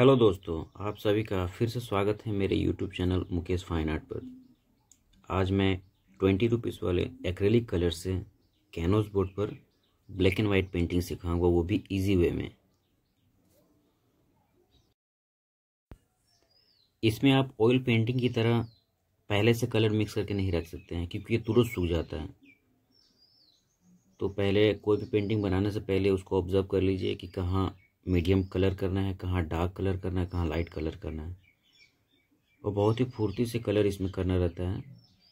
hello दोस्तों आप सभी का फिर से स्वागत है मेरे YouTube channel Mukesh fine art पर आज मैं ट्वेंटी रुपीज़ वाले एक्रेलिक कलर से कैनोस बोर्ड पर ब्लैक एंड वाइट पेंटिंग सिखाऊंगा वो भी इजी वे में इसमें आप ऑयल पेंटिंग की तरह पहले से कलर मिक्स करके नहीं रख सकते हैं क्योंकि ये तुरंत सूख जाता है तो पहले कोई भी पेंटिंग बनाने से पहले उसको ऑब्जर्व कर लीजिए कि कहाँ मीडियम कलर करना है कहाँ डार्क कलर करना है कहाँ लाइट कलर करना है और बहुत ही फुर्ती से कलर इसमें करना रहता है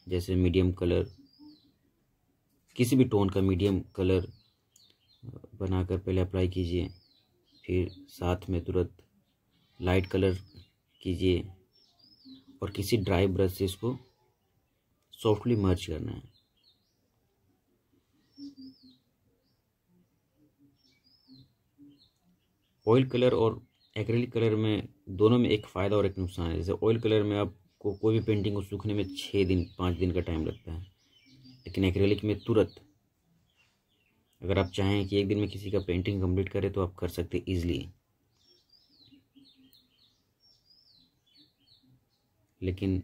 जैसे मीडियम कलर किसी भी टोन का मीडियम कलर बनाकर पहले अप्लाई कीजिए फिर साथ में तुरंत लाइट कलर कीजिए और किसी ड्राई ब्रश से इसको सॉफ्टली मर्च करना है ऑयल कलर और एक्रेलिक कलर में दोनों में एक फ़ायदा और एक नुकसान है जैसे ऑयल कलर में आपको कोई भी पेंटिंग को सूखने में छः दिन पाँच दिन का टाइम लगता है लेकिन एक्रेलिक में तुरंत अगर आप चाहें कि एक दिन में किसी का पेंटिंग कंप्लीट करें तो आप कर सकते ईजिली लेकिन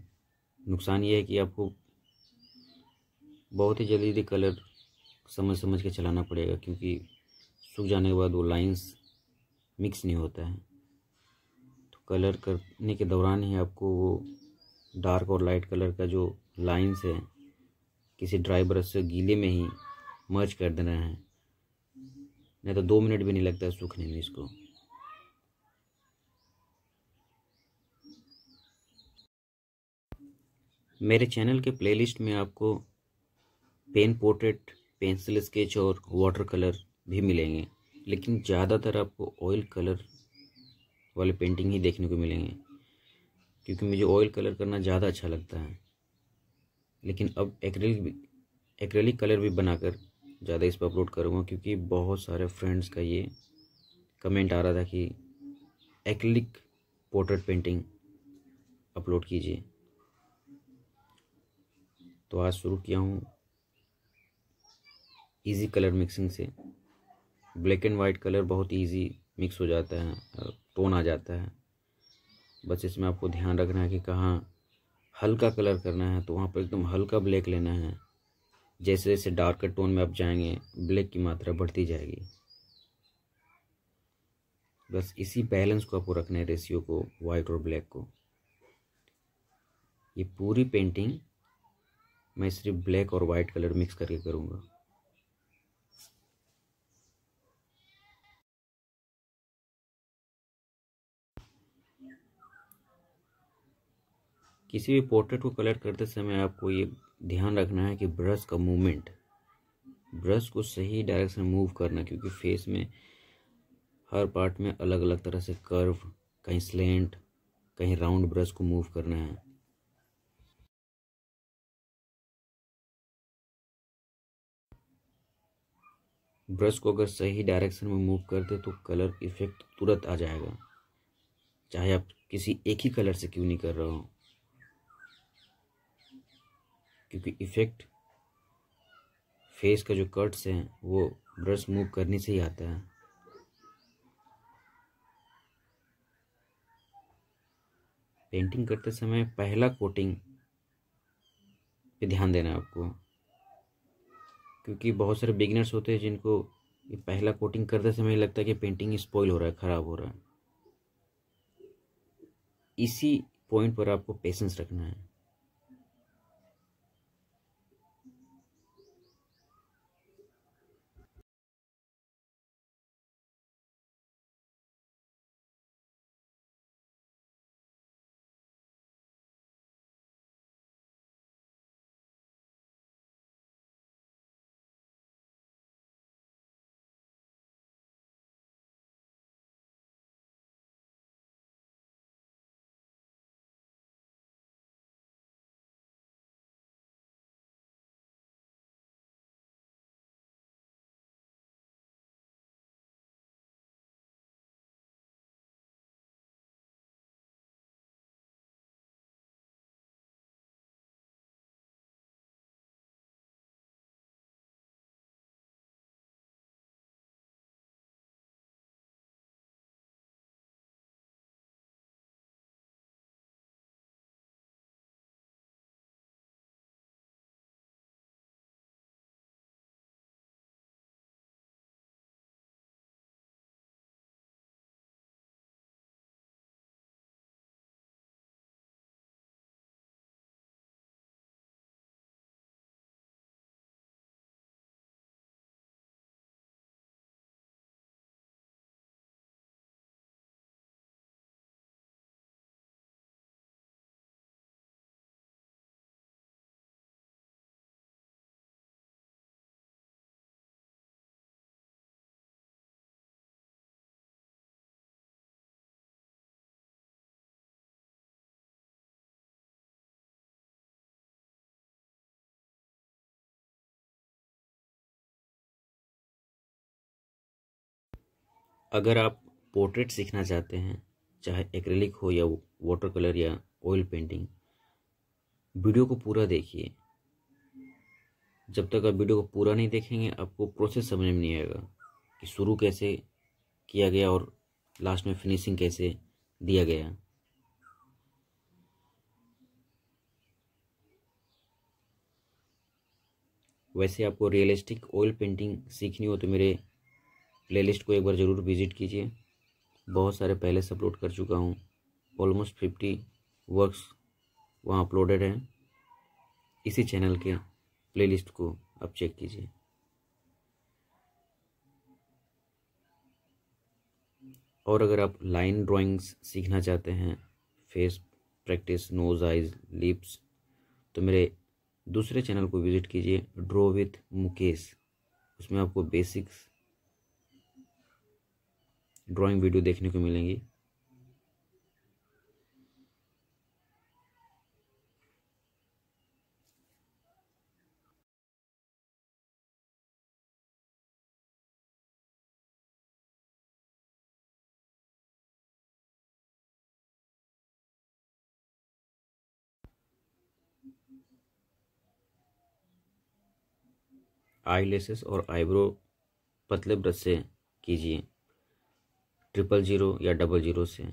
नुकसान ये है कि आपको बहुत ही जल्दी जल्दी कलर समझ समझ के चलाना पड़ेगा क्योंकि सूख जाने के बाद वो लाइंस मिक्स नहीं होता है तो कलर करने के दौरान ही आपको वो डार्क और लाइट कलर का जो लाइंस है किसी ड्राई ब्रश से गीले में ही मर्ज कर देना है नहीं तो दो मिनट भी नहीं लगता है सूखने में इसको मेरे चैनल के प्लेलिस्ट में आपको पेन पोर्ट्रेट पेंसिल स्केच और वाटर कलर भी मिलेंगे लेकिन ज़्यादातर आपको ऑयल कलर वाले पेंटिंग ही देखने को मिलेंगे क्योंकि मुझे ऑयल कलर करना ज़्यादा अच्छा लगता है लेकिन अब एक एक्रेलिक कलर भी बनाकर ज़्यादा इस पर अपलोड करूँगा क्योंकि बहुत सारे फ्रेंड्स का ये कमेंट आ रहा था कि एक्रेलिक पोर्ट्रेट पेंटिंग अपलोड कीजिए तो आज शुरू किया हूँ इजी कलर मिक्सिंग से ब्लैक एंड वाइट कलर बहुत ईजी मिक्स हो जाता है टोन आ जाता है बस इसमें आपको ध्यान रखना है कि कहाँ हल्का कलर करना है तो वहाँ पर एकदम हल्का ब्लैक लेना है जैसे जैसे डार्कर टोन में आप जाएंगे ब्लैक की मात्रा बढ़ती जाएगी बस इसी बैलेंस को आपको रखना है रेशियो को वाइट और ब्लैक को ये पूरी पेंटिंग मैं सिर्फ ब्लैक और वाइट कलर मिक्स करके करूँगा किसी भी पोर्ट्रेट को कलर करते समय आपको ये ध्यान रखना है कि ब्रश का मूवमेंट ब्रश को सही डायरेक्शन मूव करना क्योंकि फेस में हर पार्ट में अलग अलग तरह से कर्व कहीं स्लेंट कहीं राउंड ब्रश को मूव करना है ब्रश को अगर सही डायरेक्शन में मूव कर दे तो कलर इफेक्ट तुरंत आ जाएगा चाहे आप किसी एक ही कलर से क्यों नहीं कर रहे हो क्योंकि इफ़ेक्ट फेस का जो कट्स हैं वो ब्रश मूव करने से ही आता है पेंटिंग करते समय पहला कोटिंग पे ध्यान देना है आपको क्योंकि बहुत सारे बिगिनर्स होते हैं जिनको ये पहला कोटिंग करते समय लगता है कि पेंटिंग स्पॉइल हो रहा है ख़राब हो रहा है इसी पॉइंट पर आपको पेशेंस रखना है अगर आप पोर्ट्रेट सीखना चाहते हैं चाहे एक्रेलिक हो या वाटर कलर या ऑयल पेंटिंग वीडियो को पूरा देखिए जब तक आप वीडियो को पूरा नहीं देखेंगे आपको प्रोसेस समझ में नहीं आएगा कि शुरू कैसे किया गया और लास्ट में फिनिशिंग कैसे दिया गया वैसे आपको रियलिस्टिक ऑयल पेंटिंग सीखनी हो तो मेरे प्लेलिस्ट को एक बार ज़रूर विजिट कीजिए बहुत सारे पहले से अपलोड कर चुका हूँ ऑलमोस्ट फिफ्टी वर्क्स वहाँ अपलोडेड हैं इसी चैनल के प्लेलिस्ट को आप चेक कीजिए और अगर आप लाइन ड्राइंग्स सीखना चाहते हैं face practice nose eyes lips तो मेरे दूसरे चैनल को विज़िट कीजिए ड्रॉ विथ मुकेश उसमें आपको बेसिक्स ड्राइंग वीडियो देखने को मिलेंगी आई और आईब्रो पतले ब्रश से कीजिए ट्रिपल ज़ीरो या डबल ज़ीरो से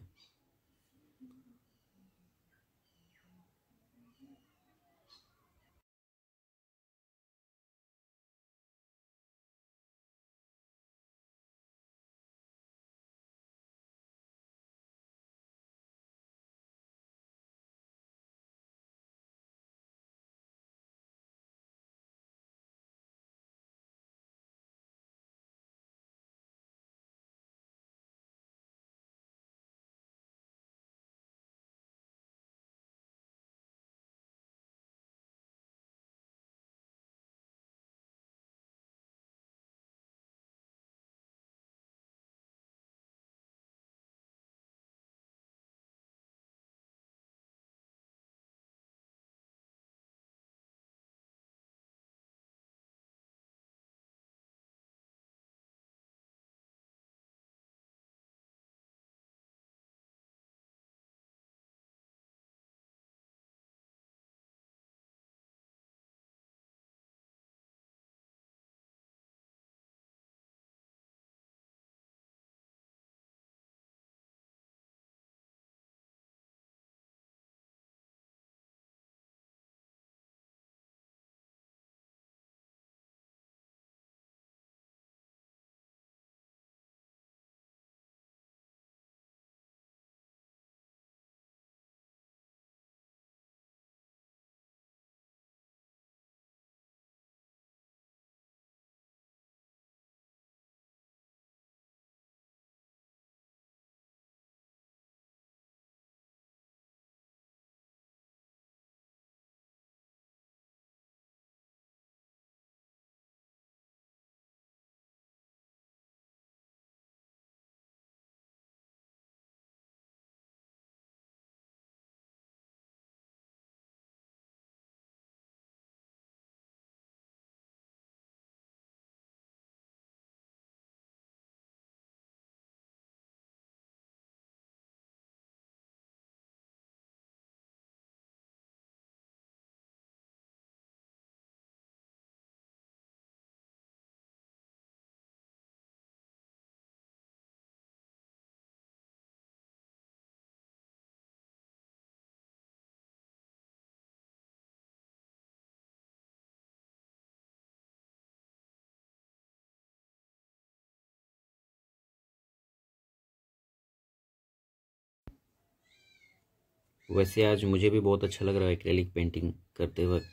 वैसे आज मुझे भी बहुत अच्छा लग रहा है एक्रेलिक पेंटिंग करते वक्त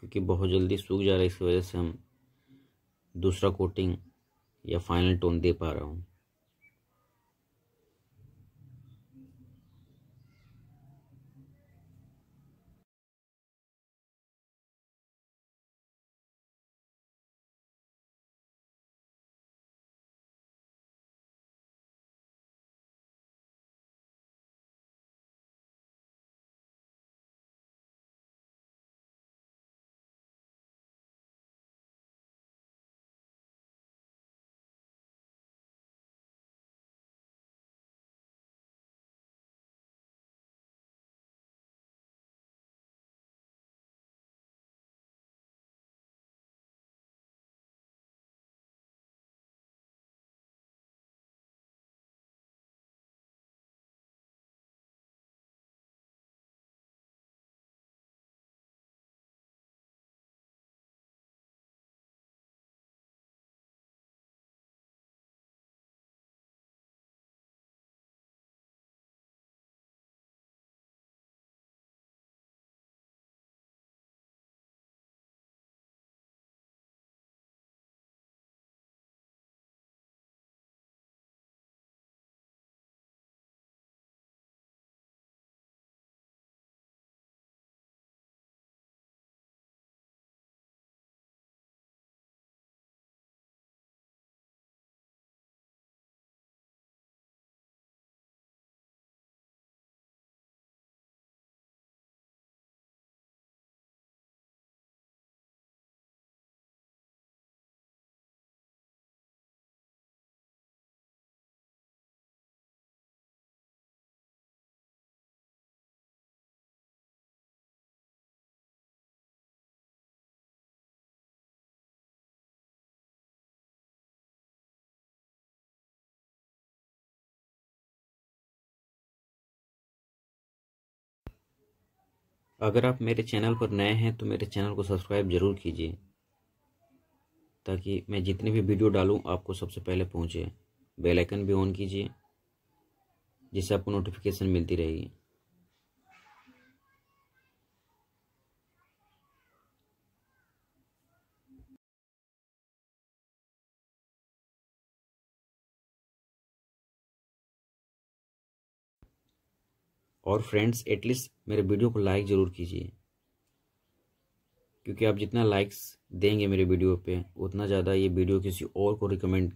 क्योंकि बहुत जल्दी सूख जा रहा है इस वजह से हम दूसरा कोटिंग या फाइनल टोन दे पा रहा हूँ अगर आप मेरे चैनल पर नए हैं तो मेरे चैनल को सब्सक्राइब ज़रूर कीजिए ताकि मैं जितनी भी वीडियो डालूं आपको सबसे पहले पहुंचे बेल आइकन भी ऑन कीजिए जिससे आपको नोटिफिकेशन मिलती रहेगी और फ्रेंड्स एटलीस्ट मेरे वीडियो को लाइक ज़रूर कीजिए क्योंकि आप जितना लाइक्स देंगे मेरे वीडियो पे उतना ज़्यादा ये वीडियो किसी और को रिकमेंड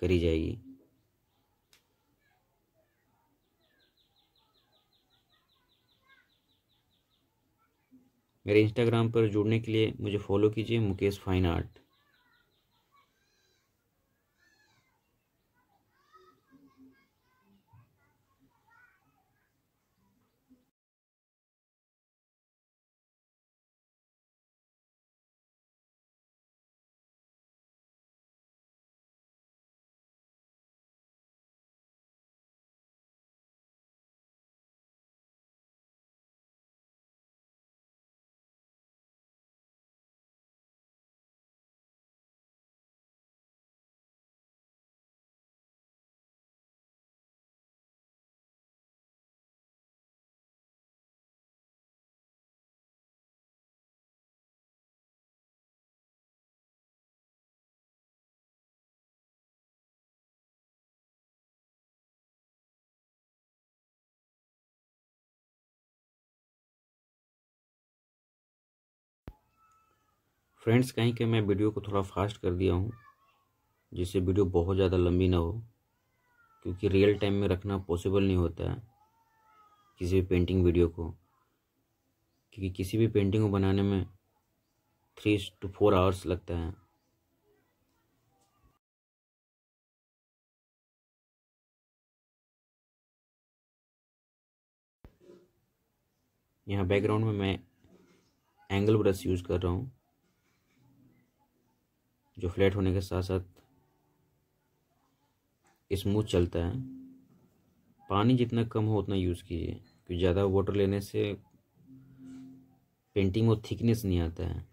करी जाएगी मेरे इंस्टाग्राम पर जुड़ने के लिए मुझे फॉलो कीजिए मुकेश फाइन आर्ट फ्रेंड्स कहीं कि मैं वीडियो को थोड़ा फास्ट कर दिया हूँ जिससे वीडियो बहुत ज़्यादा लंबी ना हो क्योंकि रियल टाइम में रखना पॉसिबल नहीं होता है किसी भी पेंटिंग वीडियो को क्योंकि किसी भी पेंटिंग को बनाने में थ्री टू फोर आवर्स लगता है यहाँ बैकग्राउंड में मैं एंगल ब्रश यूज़ कर रहा हूँ जो फ्लैट होने के साथ साथ स्मूथ चलता है पानी जितना कम हो उतना यूज़ कीजिए क्योंकि ज़्यादा वाटर लेने से पेंटिंग में थिकनेस नहीं आता है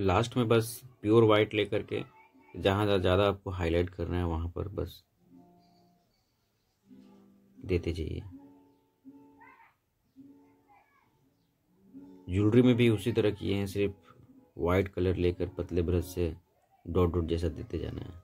लास्ट में बस प्योर वाइट लेकर के जहाँ जहाँ ज़्यादा आपको हाईलाइट करना है वहाँ पर बस देते जाइए ज्वेलरी में भी उसी तरह किए हैं सिर्फ वाइट कलर लेकर पतले ब्रश से डॉट डॉट जैसा देते जाना है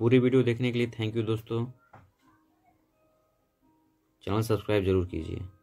पूरी वीडियो देखने के लिए थैंक यू दोस्तों चैनल सब्सक्राइब जरूर कीजिए